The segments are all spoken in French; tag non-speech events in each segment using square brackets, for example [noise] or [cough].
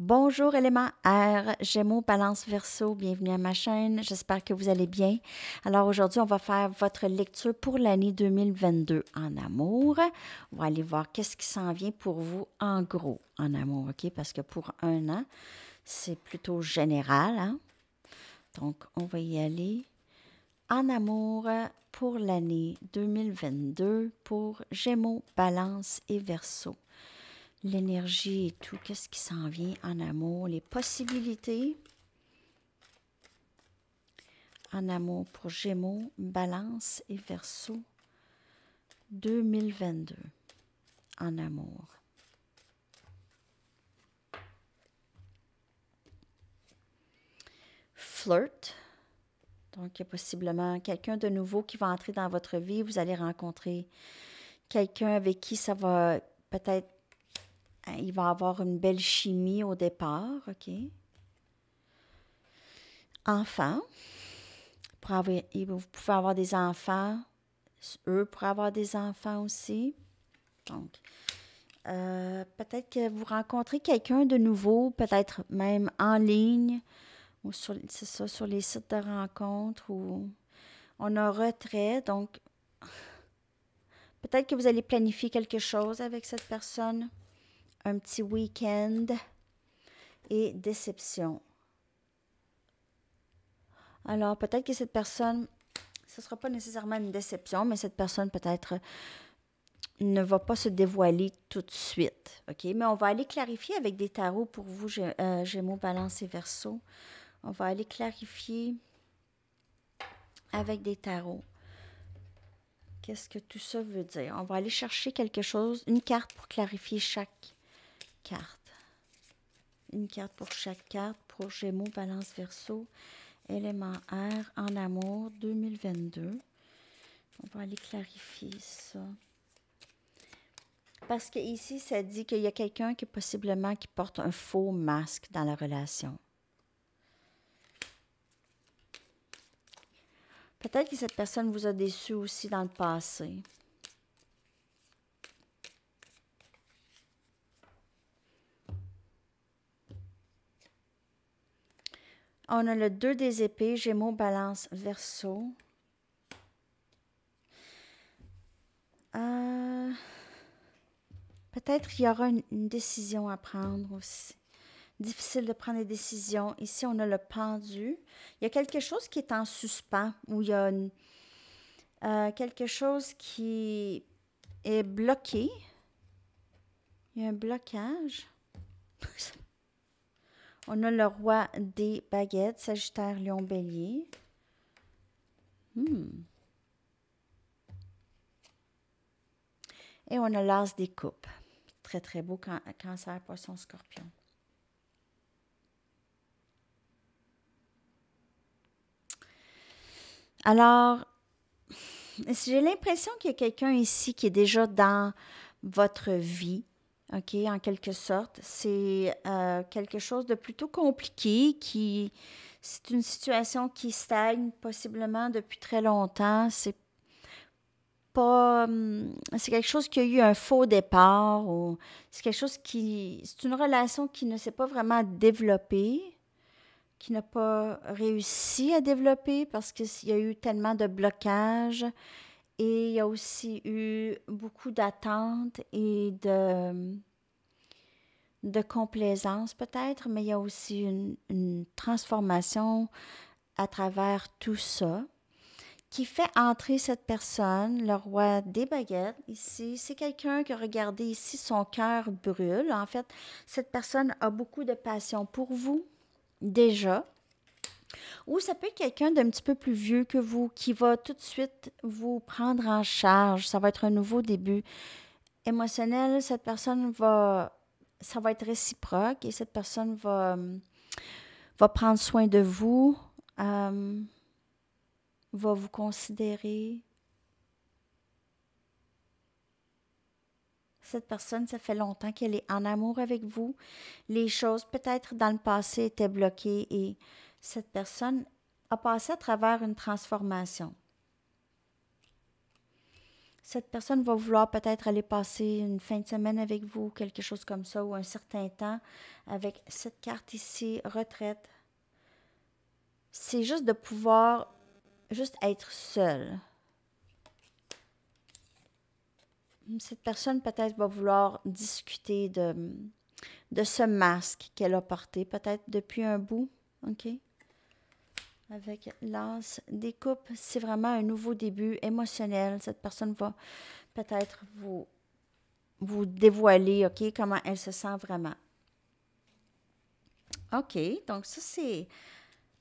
Bonjour élément R, Gémeaux, Balance, Verseau, bienvenue à ma chaîne, j'espère que vous allez bien. Alors aujourd'hui, on va faire votre lecture pour l'année 2022 en amour. On va aller voir qu'est-ce qui s'en vient pour vous en gros en amour, ok? Parce que pour un an, c'est plutôt général. Hein? Donc, on va y aller en amour pour l'année 2022 pour Gémeaux, Balance et Verseau l'énergie et tout, qu'est-ce qui s'en vient en amour, les possibilités en amour pour Gémeaux, Balance et Verso 2022 en amour. Flirt. Donc, il y a possiblement quelqu'un de nouveau qui va entrer dans votre vie. Vous allez rencontrer quelqu'un avec qui ça va peut-être euh, il va avoir une belle chimie au départ, OK? Enfants, pour avoir, vous pouvez avoir des enfants, eux pourraient avoir des enfants aussi. Donc, euh, peut-être que vous rencontrez quelqu'un de nouveau, peut-être même en ligne, ou sur, ça, sur les sites de rencontres, ou on a retrait, donc peut-être que vous allez planifier quelque chose avec cette personne un petit week-end et déception. Alors, peut-être que cette personne, ce ne sera pas nécessairement une déception, mais cette personne peut-être ne va pas se dévoiler tout de suite. OK? Mais on va aller clarifier avec des tarots pour vous, euh, Gémeaux, Balance et Verseau. On va aller clarifier avec des tarots. Qu'est-ce que tout ça veut dire? On va aller chercher quelque chose, une carte pour clarifier chaque une carte pour chaque carte, pour Gémeaux, Balance, Verso, élément R en amour 2022. On va aller clarifier ça. Parce que ici, ça dit qu'il y a quelqu'un qui possiblement qui porte un faux masque dans la relation. Peut-être que cette personne vous a déçu aussi dans le passé. On a le 2 des épées, Gémeaux, Balance, Verseau. Euh, peut-être qu'il y aura une, décision à prendre aussi. Difficile de prendre des décisions. Ici, on a le pendu. Il y a quelque chose qui est en suspens, ou il y a euh, quelque chose qui est bloqué. Il y a un blocage. [laughs] On a le roi des baguettes, Sagittaire, Lion, Bélier. Hmm. Et on a l'as des coupes. Très, très beau, cancer, poisson, scorpion. Alors, j'ai l'impression qu'il y a quelqu'un ici qui est déjà dans votre vie, OK, en quelque sorte. C'est euh, quelque chose de plutôt compliqué qui. C'est une situation qui stagne possiblement depuis très longtemps. C'est pas. Hum, c'est quelque chose qui a eu un faux départ ou c'est quelque chose qui. C'est une relation qui ne s'est pas vraiment développée, qui n'a pas réussi à développer parce qu'il y a eu tellement de blocages et il y a aussi eu beaucoup d'attentes et de, de complaisance peut-être, mais il y a aussi une, transformation à travers tout ça qui fait entrer cette personne, le roi des baguettes, ici. C'est quelqu'un que, regardez ici, son cœur brûle. En fait, cette personne a beaucoup de passion pour vous, déjà. Ou ça peut être quelqu'un d'un petit peu plus vieux que vous qui va tout de suite vous prendre en charge. Ça va être un nouveau début émotionnel. Cette personne va, ça va être réciproque et cette personne va, va prendre soin de vous, euh, va vous considérer. Cette personne, ça fait longtemps qu'elle est en amour avec vous. Les choses peut-être dans le passé étaient bloquées et cette personne a passé à travers une transformation. Cette personne va vouloir peut-être aller passer une fin de semaine avec vous, quelque chose comme ça, ou un certain temps, avec cette carte ici, retraite. C'est juste de pouvoir juste être seul. Cette personne peut-être va vouloir discuter de, de ce masque qu'elle a porté, peut-être depuis un bout, OK? avec l'as des coupes, c'est vraiment un nouveau début émotionnel. Cette personne va peut-être vous, vous dévoiler, OK, comment elle se sent vraiment. OK, donc ça, c'est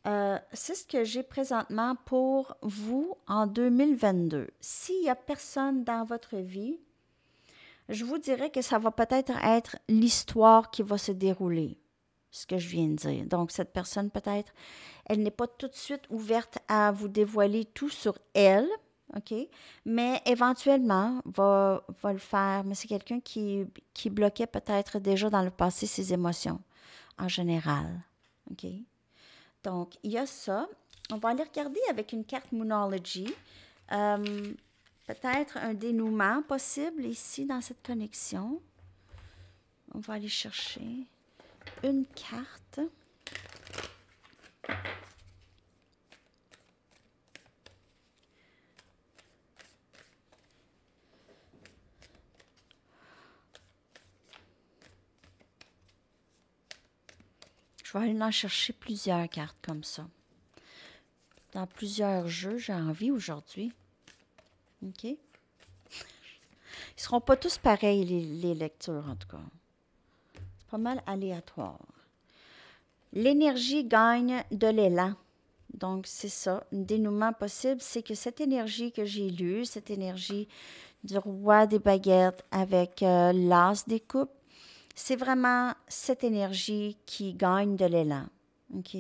euh, ce que j'ai présentement pour vous en 2022. S'il n'y a personne dans votre vie, je vous dirais que ça va peut être, être l'histoire qui va se dérouler ce que je viens de dire. Donc, cette personne, peut-être, elle n'est pas tout de suite ouverte à vous dévoiler tout sur elle, OK? Mais éventuellement, va, va le faire. Mais c'est quelqu'un qui, bloquait peut-être déjà dans le passé ses émotions, en général. OK? Donc, il y a ça. On va aller regarder avec une carte Moonology. Euh, peut-être un dénouement possible ici dans cette connexion. On va aller chercher une carte. Je vais aller en chercher plusieurs cartes comme ça. Dans plusieurs jeux, j'ai envie aujourd'hui. OK? [laughs] Ils seront pas tous pareils, les, les lectures, en tout cas pas mal aléatoire. L'énergie gagne de l'élan. Donc, c'est ça. Un dénouement possible, c'est que cette énergie que j'ai lue, cette énergie du roi des baguettes avec euh, l'as des coupes, c'est vraiment cette énergie qui gagne de l'élan. OK?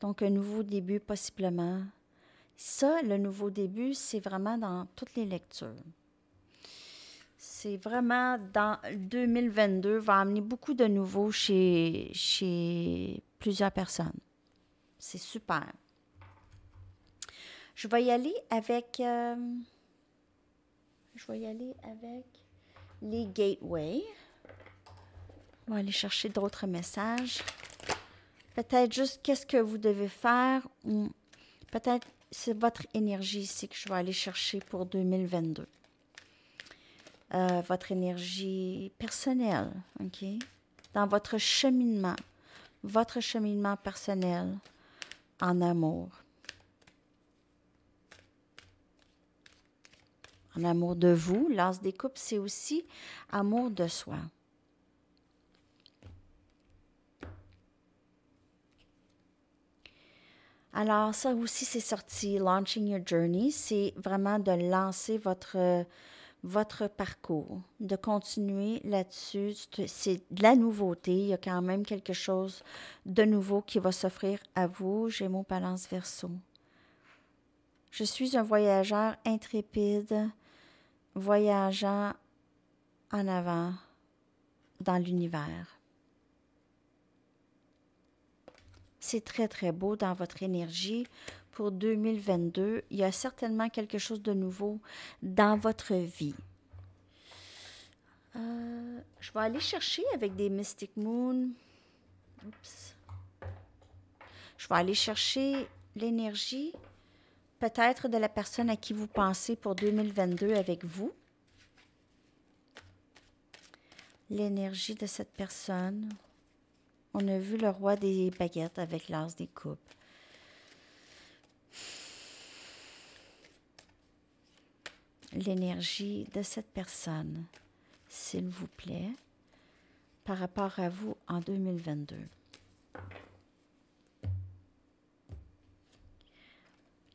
Donc, un nouveau début possiblement. Ça, le nouveau début, c'est vraiment dans toutes les lectures c'est vraiment dans 2022, va amener beaucoup de nouveaux chez, chez plusieurs personnes. C'est super. Je vais y aller avec. Euh, je vais y aller avec les gateways. On va aller chercher d'autres messages. Peut-être juste qu'est-ce que vous devez faire peut-être c'est votre énergie ici que je vais aller chercher pour 2022. Euh, votre énergie personnelle, OK? Dans votre cheminement, votre cheminement personnel en amour. En amour de vous, Lance des coupes, c'est aussi amour de soi. Alors, ça aussi, c'est sorti. Launching Your Journey, c'est vraiment de lancer votre votre parcours, de continuer là-dessus. C'est de la nouveauté. Il y a quand même quelque chose de nouveau qui va s'offrir à vous. j'ai mon balance, verso. Je suis un voyageur intrépide, voyageant en avant dans l'univers. C'est très, très beau dans votre énergie pour 2022. Il y a certainement quelque chose de nouveau dans votre vie. Euh, je vais aller chercher avec des Mystic Moon. Oups. Je vais aller chercher l'énergie peut-être de la personne à qui vous pensez pour 2022 avec vous. L'énergie de cette personne. On a vu le roi des baguettes avec l'as des coupes. l'énergie de cette personne, s'il vous plaît, par rapport à vous en 2022.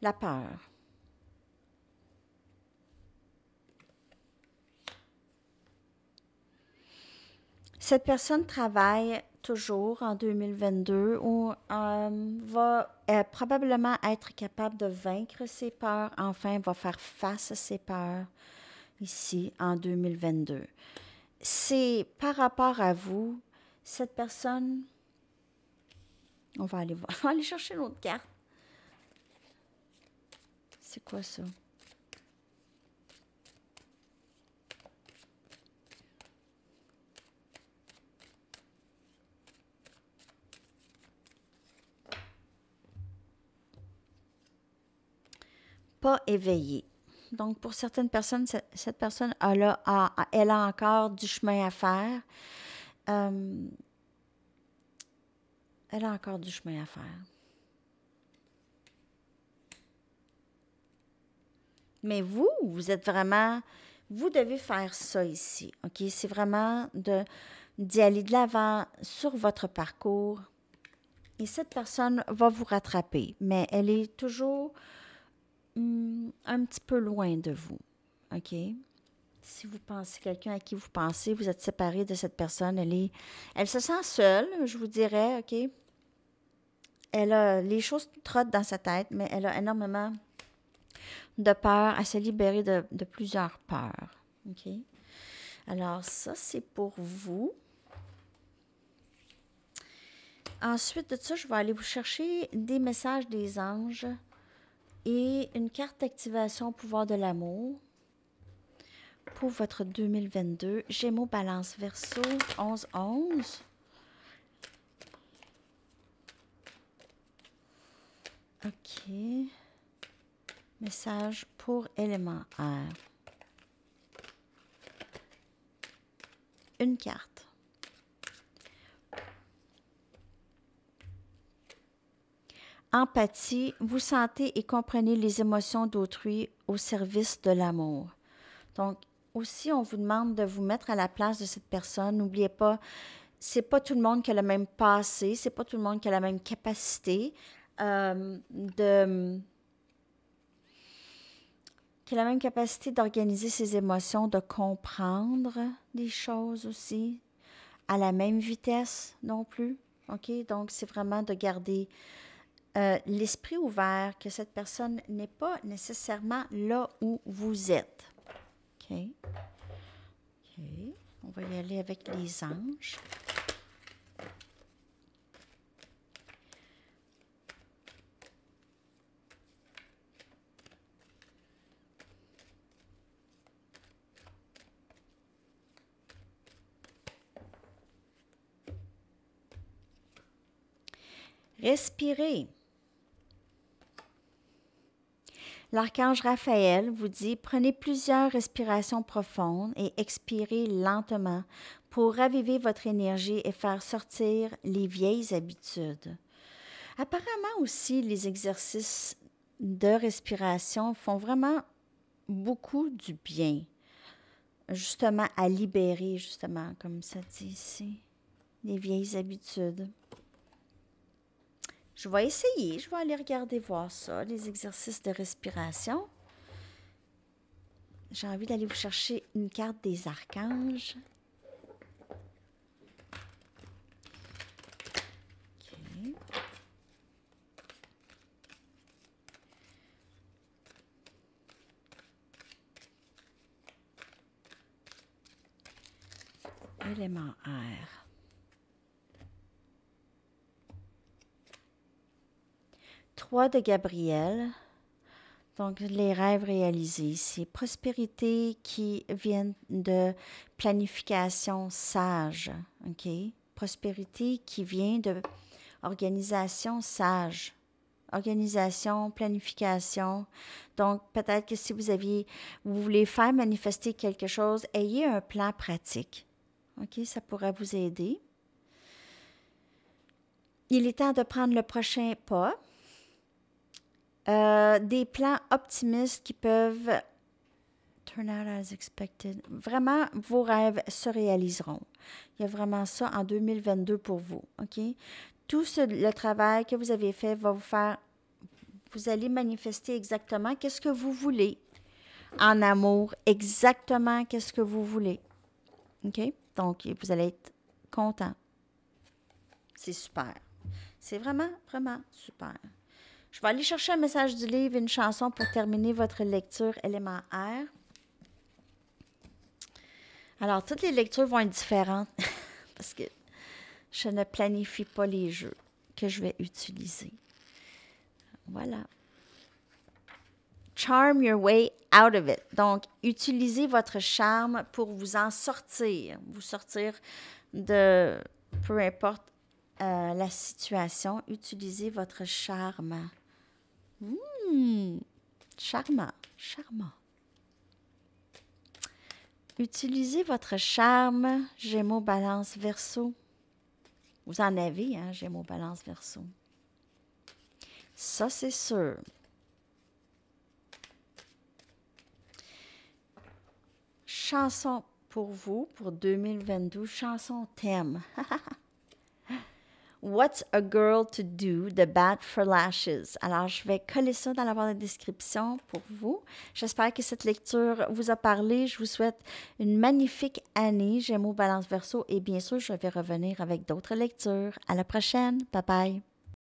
La peur. Cette personne travaille toujours en 2022 on euh, va probablement être capable de vaincre ses peurs, enfin va faire face à ses peurs ici en 2022. C'est par rapport à vous, cette personne, on va aller voir, [laughs] on va aller chercher l'autre carte. C'est quoi ça? éveillé. Donc, pour certaines personnes, cette, personne elle a, elle a encore du chemin à faire. Euh, elle a encore du chemin à faire. Mais vous, vous êtes vraiment, vous devez faire ça ici. OK? C'est vraiment d'y aller de l'avant sur votre parcours. Et cette personne va vous rattraper, mais elle est toujours Hum, un petit peu loin de vous. OK? Si vous pensez quelqu'un à qui vous pensez, vous êtes séparé de cette personne, elle, est, elle se sent seule, je vous dirais, OK? Elle a, les choses trottent dans sa tête, mais elle a énormément de peur, à se libérer de, de plusieurs peurs. OK? Alors, ça, c'est pour vous. Ensuite de ça, je vais aller vous chercher des messages des anges et une carte d'activation pouvoir de l'amour pour votre 2022. Gémeaux, Balance, verso, 11-11. OK. Message pour élément R. Une carte. Empathie, vous sentez et comprenez les émotions d'autrui au service de l'amour. Donc, aussi, on vous demande de vous mettre à la place de cette personne. N'oubliez pas, c'est pas tout le monde qui a le même passé, c'est pas tout le monde qui a la même capacité euh, de la même capacité d'organiser ses émotions, de comprendre des choses aussi à la même vitesse non plus. OK? Donc, c'est vraiment de garder euh, l'esprit ouvert, que cette personne n'est pas nécessairement là où vous êtes. OK. OK. On va y aller avec les anges. Respirez. L'archange Raphaël vous dit prenez plusieurs respirations profondes et expirez lentement pour raviver votre énergie et faire sortir les vieilles habitudes. Apparemment aussi, les exercices de respiration font vraiment beaucoup du bien, justement à libérer, justement, comme ça dit ici, les vieilles habitudes. Je vais essayer, je vais aller regarder voir ça, les exercices de respiration. J'ai envie d'aller vous chercher une carte des archanges. Élément R. 3 de Gabriel. Donc, les rêves réalisés C'est Prospérité qui vient de planification sage. OK? Prospérité qui vient de organisation sage. Organisation, planification. Donc, peut-être que si vous aviez, vous voulez faire manifester quelque chose, ayez un plan pratique. OK? Ça pourrait vous aider. Il est temps de prendre le prochain pas euh, des plans optimistes qui peuvent turn out as expected. Vraiment, vos rêves se réaliseront. Il y a vraiment ça en 2022 pour vous. OK? Tout le travail que vous avez fait va vous faire. Vous allez manifester exactement qu'est-ce que vous voulez en amour, exactement qu'est-ce que vous voulez. OK? Donc, vous allez être content. C'est super. C'est vraiment, vraiment super. Je vais aller chercher un message du livre, une chanson pour terminer votre lecture élément R. Alors, toutes les lectures vont être différentes [laughs] parce que je ne planifie pas les jeux que je vais utiliser. Voilà. Charm your way out of it. Donc, utilisez votre charme pour vous en sortir, vous sortir de peu importe euh, la situation. Utilisez votre charme. Hmm, charmant, charmant. Utilisez votre charme, Gémeaux Balance Verso. Vous en avez, hein, Gémeaux Balance Verso. Ça, c'est sûr. Chanson pour vous, pour 2022, chanson thème. [laughs] What's a girl to do The Bad for Lashes. Alors, je vais coller ça dans la barre de description pour vous. J'espère que cette lecture vous a parlé. Je vous souhaite une magnifique année. J'aime au Balance Verso et bien sûr, je vais revenir avec d'autres lectures. À la prochaine. Bye bye.